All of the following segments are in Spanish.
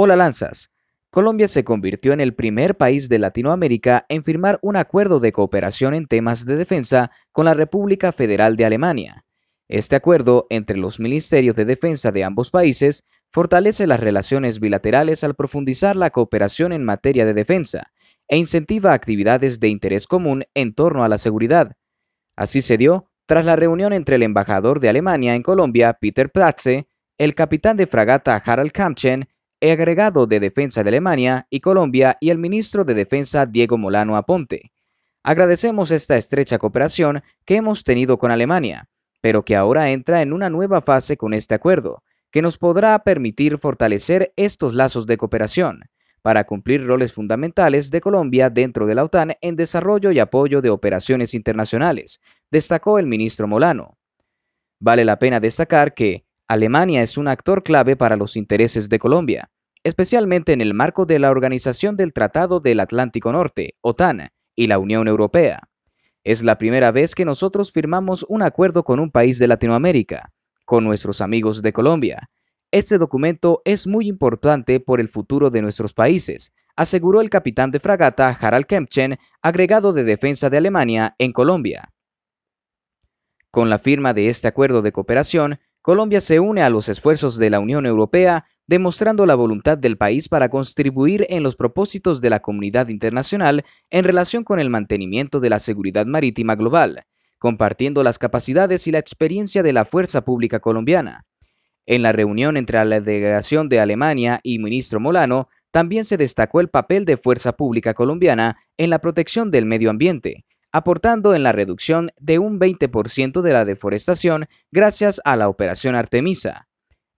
Hola lanzas. Colombia se convirtió en el primer país de Latinoamérica en firmar un acuerdo de cooperación en temas de defensa con la República Federal de Alemania. Este acuerdo entre los ministerios de defensa de ambos países fortalece las relaciones bilaterales al profundizar la cooperación en materia de defensa e incentiva actividades de interés común en torno a la seguridad. Así se dio tras la reunión entre el embajador de Alemania en Colombia, Peter Platze, el capitán de fragata Harald Kampchen agregado de Defensa de Alemania y Colombia y el ministro de Defensa Diego Molano Aponte. Agradecemos esta estrecha cooperación que hemos tenido con Alemania, pero que ahora entra en una nueva fase con este acuerdo, que nos podrá permitir fortalecer estos lazos de cooperación para cumplir roles fundamentales de Colombia dentro de la OTAN en desarrollo y apoyo de operaciones internacionales, destacó el ministro Molano. Vale la pena destacar que Alemania es un actor clave para los intereses de Colombia, especialmente en el marco de la Organización del Tratado del Atlántico Norte, OTAN, y la Unión Europea. Es la primera vez que nosotros firmamos un acuerdo con un país de Latinoamérica, con nuestros amigos de Colombia. Este documento es muy importante por el futuro de nuestros países, aseguró el capitán de fragata Harald Kempchen, agregado de defensa de Alemania en Colombia. Con la firma de este acuerdo de cooperación, Colombia se une a los esfuerzos de la Unión Europea demostrando la voluntad del país para contribuir en los propósitos de la comunidad internacional en relación con el mantenimiento de la seguridad marítima global, compartiendo las capacidades y la experiencia de la Fuerza Pública Colombiana. En la reunión entre la delegación de Alemania y ministro Molano, también se destacó el papel de Fuerza Pública Colombiana en la protección del medio ambiente, aportando en la reducción de un 20% de la deforestación gracias a la Operación Artemisa.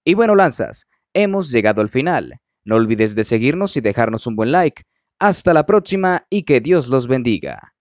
Y bueno, Lanzas, hemos llegado al final. No olvides de seguirnos y dejarnos un buen like. Hasta la próxima y que Dios los bendiga.